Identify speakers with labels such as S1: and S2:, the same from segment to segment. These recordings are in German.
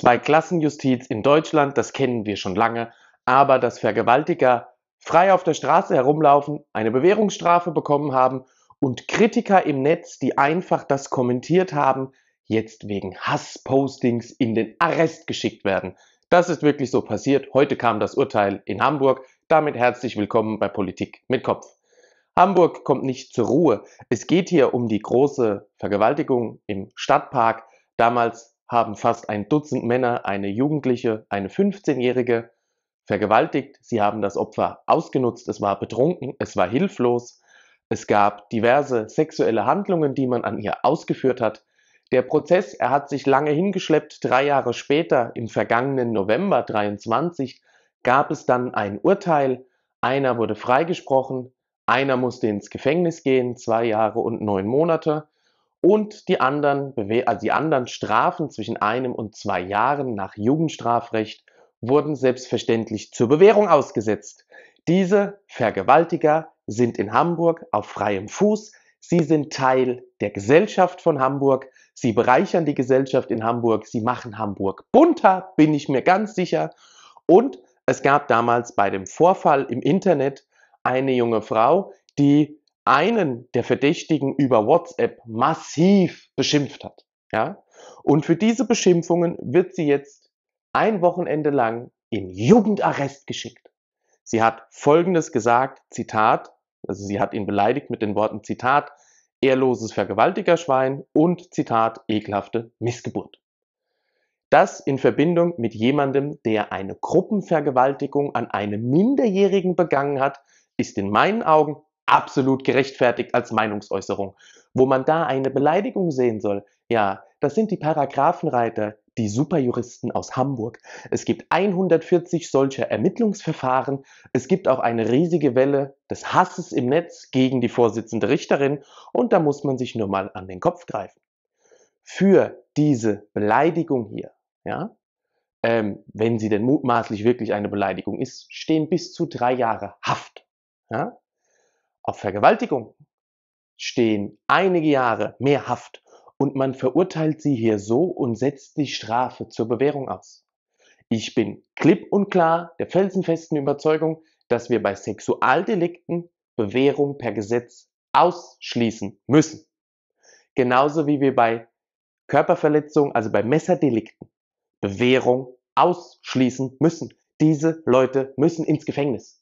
S1: Zweiklassenjustiz in Deutschland, das kennen wir schon lange, aber dass Vergewaltiger frei auf der Straße herumlaufen, eine Bewährungsstrafe bekommen haben und Kritiker im Netz, die einfach das kommentiert haben, jetzt wegen Hasspostings in den Arrest geschickt werden. Das ist wirklich so passiert. Heute kam das Urteil in Hamburg. Damit herzlich willkommen bei Politik mit Kopf. Hamburg kommt nicht zur Ruhe. Es geht hier um die große Vergewaltigung im Stadtpark. Damals haben fast ein Dutzend Männer eine Jugendliche, eine 15-Jährige vergewaltigt. Sie haben das Opfer ausgenutzt. Es war betrunken, es war hilflos. Es gab diverse sexuelle Handlungen, die man an ihr ausgeführt hat. Der Prozess, er hat sich lange hingeschleppt. Drei Jahre später, im vergangenen November 23, gab es dann ein Urteil. Einer wurde freigesprochen, einer musste ins Gefängnis gehen, zwei Jahre und neun Monate und die anderen, also die anderen Strafen zwischen einem und zwei Jahren nach Jugendstrafrecht wurden selbstverständlich zur Bewährung ausgesetzt. Diese Vergewaltiger sind in Hamburg auf freiem Fuß. Sie sind Teil der Gesellschaft von Hamburg. Sie bereichern die Gesellschaft in Hamburg. Sie machen Hamburg bunter, bin ich mir ganz sicher. Und es gab damals bei dem Vorfall im Internet eine junge Frau, die einen der Verdächtigen über WhatsApp massiv beschimpft hat. Ja? Und für diese Beschimpfungen wird sie jetzt ein Wochenende lang in Jugendarrest geschickt. Sie hat Folgendes gesagt, Zitat, also sie hat ihn beleidigt mit den Worten Zitat, ehrloses Vergewaltigerschwein und Zitat, ekelhafte Missgeburt. Das in Verbindung mit jemandem, der eine Gruppenvergewaltigung an einem Minderjährigen begangen hat, ist in meinen Augen absolut gerechtfertigt als Meinungsäußerung. Wo man da eine Beleidigung sehen soll, ja, das sind die Paragraphenreiter, die Superjuristen aus Hamburg. Es gibt 140 solcher Ermittlungsverfahren. Es gibt auch eine riesige Welle des Hasses im Netz gegen die Vorsitzende Richterin. Und da muss man sich nur mal an den Kopf greifen. Für diese Beleidigung hier, ja, ähm, wenn sie denn mutmaßlich wirklich eine Beleidigung ist, stehen bis zu drei Jahre Haft. Ja? Auf Vergewaltigung stehen einige Jahre mehr Haft und man verurteilt sie hier so und setzt die Strafe zur Bewährung aus. Ich bin klipp und klar der felsenfesten Überzeugung, dass wir bei Sexualdelikten Bewährung per Gesetz ausschließen müssen. Genauso wie wir bei Körperverletzungen, also bei Messerdelikten, Bewährung ausschließen müssen. Diese Leute müssen ins Gefängnis.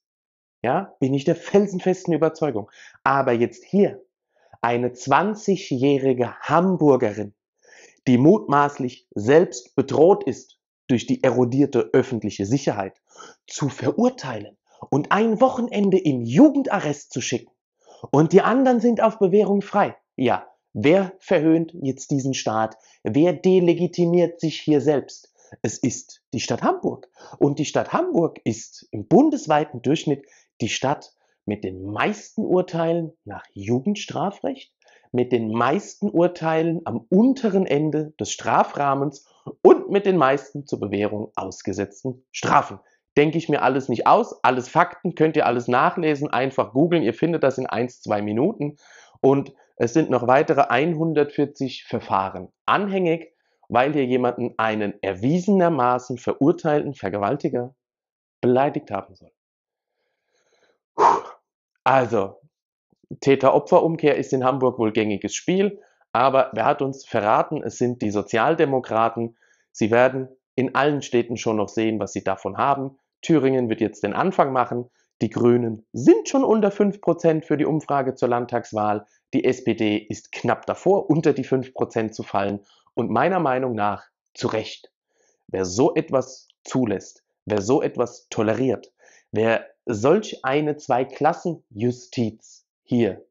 S1: Ja, bin ich der felsenfesten Überzeugung. Aber jetzt hier eine 20-jährige Hamburgerin, die mutmaßlich selbst bedroht ist durch die erodierte öffentliche Sicherheit, zu verurteilen und ein Wochenende in Jugendarrest zu schicken. Und die anderen sind auf Bewährung frei. Ja, wer verhöhnt jetzt diesen Staat? Wer delegitimiert sich hier selbst? Es ist die Stadt Hamburg. Und die Stadt Hamburg ist im bundesweiten Durchschnitt die Stadt mit den meisten Urteilen nach Jugendstrafrecht, mit den meisten Urteilen am unteren Ende des Strafrahmens und mit den meisten zur Bewährung ausgesetzten Strafen. Denke ich mir alles nicht aus, alles Fakten, könnt ihr alles nachlesen, einfach googeln, ihr findet das in 1, 2 Minuten und es sind noch weitere 140 Verfahren anhängig, weil hier jemanden einen erwiesenermaßen verurteilten Vergewaltiger beleidigt haben soll. Also, Täter-Opfer-Umkehr ist in Hamburg wohl gängiges Spiel, aber wer hat uns verraten? Es sind die Sozialdemokraten. Sie werden in allen Städten schon noch sehen, was sie davon haben. Thüringen wird jetzt den Anfang machen. Die Grünen sind schon unter 5% für die Umfrage zur Landtagswahl. Die SPD ist knapp davor, unter die 5% zu fallen. Und meiner Meinung nach zu Recht. Wer so etwas zulässt, wer so etwas toleriert, Wer solch eine Zweiklassenjustiz hier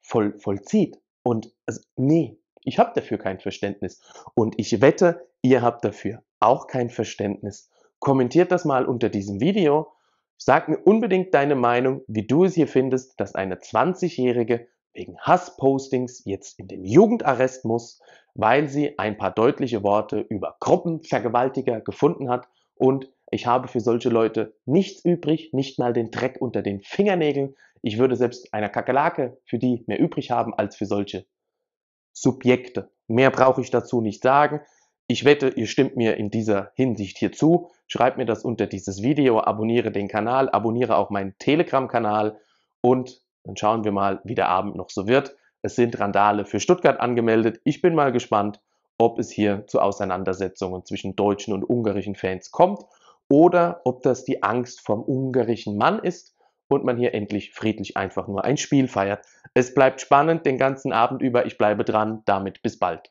S1: voll, vollzieht und also, nee, ich habe dafür kein Verständnis und ich wette, ihr habt dafür auch kein Verständnis. Kommentiert das mal unter diesem Video. Sag mir unbedingt deine Meinung, wie du es hier findest, dass eine 20-Jährige wegen Hasspostings jetzt in den Jugendarrest muss, weil sie ein paar deutliche Worte über Gruppenvergewaltiger gefunden hat und ich habe für solche Leute nichts übrig, nicht mal den Dreck unter den Fingernägeln. Ich würde selbst einer Kakerlake für die mehr übrig haben als für solche Subjekte. Mehr brauche ich dazu nicht sagen. Ich wette, ihr stimmt mir in dieser Hinsicht hier zu. Schreibt mir das unter dieses Video, abonniere den Kanal, abonniere auch meinen Telegram-Kanal und dann schauen wir mal, wie der Abend noch so wird. Es sind Randale für Stuttgart angemeldet. Ich bin mal gespannt, ob es hier zu Auseinandersetzungen zwischen deutschen und ungarischen Fans kommt oder ob das die Angst vom ungarischen Mann ist und man hier endlich friedlich einfach nur ein Spiel feiert. Es bleibt spannend den ganzen Abend über. Ich bleibe dran. Damit bis bald.